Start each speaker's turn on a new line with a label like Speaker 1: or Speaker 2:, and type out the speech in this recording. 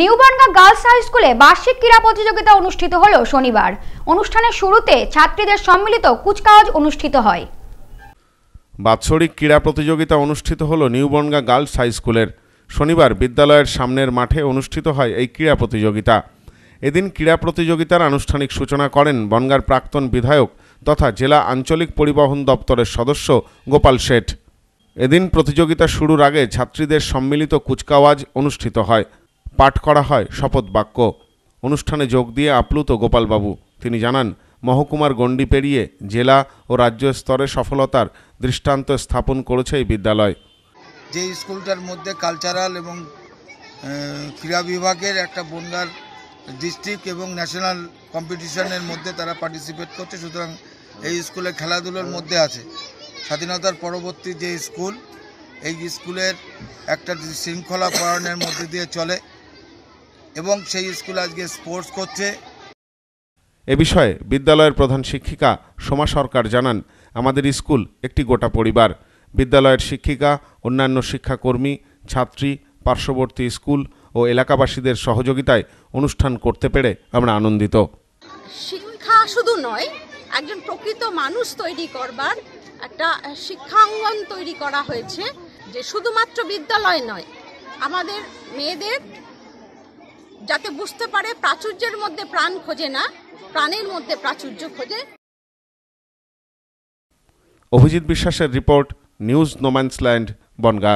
Speaker 1: নিউবানগা girls high স্কুলে বার্ষিক ক্রীড়া প্রতিযোগিতা অনুষ্ঠিত হল শনিবার অনুষ্ঠানের শুরুতে ছাত্রীদের সম্মিলিত কুচকাওয়াজ অনুষ্ঠিত হয়
Speaker 2: বাৎসরিক ক্রীড়া প্রতিযোগিতা অনুষ্ঠিত হল নিউবনগা গার্লস হাই স্কুলের শনিবার বিদ্যালয়ের সামনের মাঠে অনুষ্ঠিত হয় এই ক্রীড়া প্রতিযোগিতা এদিন ক্রীড়া প্রতিযোগিতার আনুষ্ঠানিক সূচনা করেন বনগার প্রাক্তন বিধায়ক তথা জেলা আঞ্চলিক পরিবহন দপ্তরের সদস্য গোপাল শেঠ এদিন প্রতিযোগিতা শুরুর আগে ছাত্রীদের সম্মিলিত কুচকাওয়াজ অনুষ্ঠিত হয় পাঠ করা হয় শপথ বাক্য অনুষ্ঠানে যোগ দিয়ে আপ্লুত গোপালবাবু তিনি জানান মহকুমার গণ্ডি পেরিয়ে জেলা ও রাজ্য স্তরে সফলতার দৃষ্টান্ত স্থাপন করেছে এই বিদ্যালয়
Speaker 3: যে স্কুলটার মধ্যে কালচারাল এবং ক্রীড়া বিভাগের একটা বন্ধার ডিস্ট্রিক্ট এবং ন্যাশনাল কম্পিটিশনের মধ্যে তারা পার্টিসিপেট করছে সুতরাং এই স্কুলে খেলাধুলোর মধ্যে আছে স্বাধীনতার পরবর্তী যে স্কুল এই স্কুলের একটা শৃঙ্খলা পরায়ণের মধ্যে দিয়ে চলে এবং সেই স্কুল আজকে স্পোর্টস করছে
Speaker 2: এ বিষয়ে বিদ্যালয়ের প্রধান শিক্ষিকা সোমা সরকার জানান আমাদের স্কুল একটি গোটা পরিবার বিদ্যালয়ের শিক্ষিকা অন্যান্য শিক্ষাকর্মী ছাত্রী পার্শ্ববর্তী স্কুল ও এলাকাবাসীদের সহযোগিতায় অনুষ্ঠান করতে পেরে আমরা আনন্দিত
Speaker 1: শিক্ষা শুধু নয় একজন প্রকৃত মানুষ তৈরি করবার একটা শিক্ষাঙ্গন তৈরি করা হয়েছে যে শুধুমাত্র বিদ্যালয় নয় আমাদের মেয়েদের যাতে বুঝতে পারে প্রাচুর্যের মধ্যে প্রাণ খোঁজে না প্রাণের মধ্যে প্রাচুর্য খোঁজে
Speaker 2: অভিজিৎ বিশ্বাসের রিপোর্ট নিউজ নোম্যান্সল্যান্ড বনগা